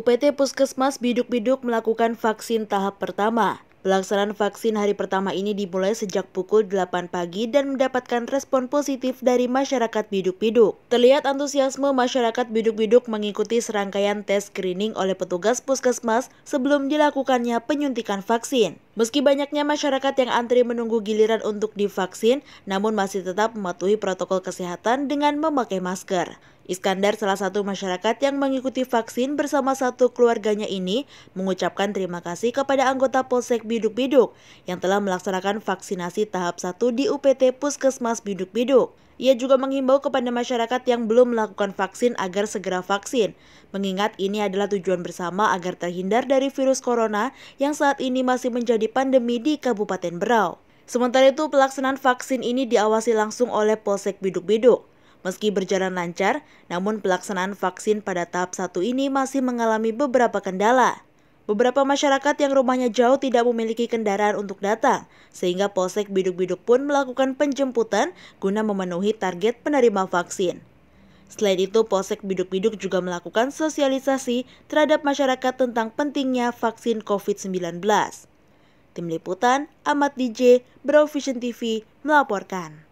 UPT Puskesmas Biduk-Biduk melakukan vaksin tahap pertama. Pelaksanaan vaksin hari pertama ini dimulai sejak pukul 8 pagi dan mendapatkan respon positif dari masyarakat Biduk-Biduk. Terlihat antusiasme masyarakat Biduk-Biduk mengikuti serangkaian tes screening oleh petugas puskesmas sebelum dilakukannya penyuntikan vaksin. Meski banyaknya masyarakat yang antri menunggu giliran untuk divaksin, namun masih tetap mematuhi protokol kesehatan dengan memakai masker. Iskandar, salah satu masyarakat yang mengikuti vaksin bersama satu keluarganya ini, mengucapkan terima kasih kepada anggota Polsek Biduk-Biduk yang telah melaksanakan vaksinasi tahap 1 di UPT Puskesmas Biduk-Biduk. Ia juga menghimbau kepada masyarakat yang belum melakukan vaksin agar segera vaksin, mengingat ini adalah tujuan bersama agar terhindar dari virus corona yang saat ini masih menjadi pandemi di Kabupaten Berau. Sementara itu, pelaksanaan vaksin ini diawasi langsung oleh Polsek Biduk-Biduk. Meski berjalan lancar, namun pelaksanaan vaksin pada tahap satu ini masih mengalami beberapa kendala. Beberapa masyarakat yang rumahnya jauh tidak memiliki kendaraan untuk datang, sehingga Polsek Biduk-Biduk pun melakukan penjemputan guna memenuhi target penerima vaksin. Selain itu, Polsek Biduk-Biduk juga melakukan sosialisasi terhadap masyarakat tentang pentingnya vaksin COVID-19. Tim Liputan, Ahmad DJ, Brow Vision TV, melaporkan.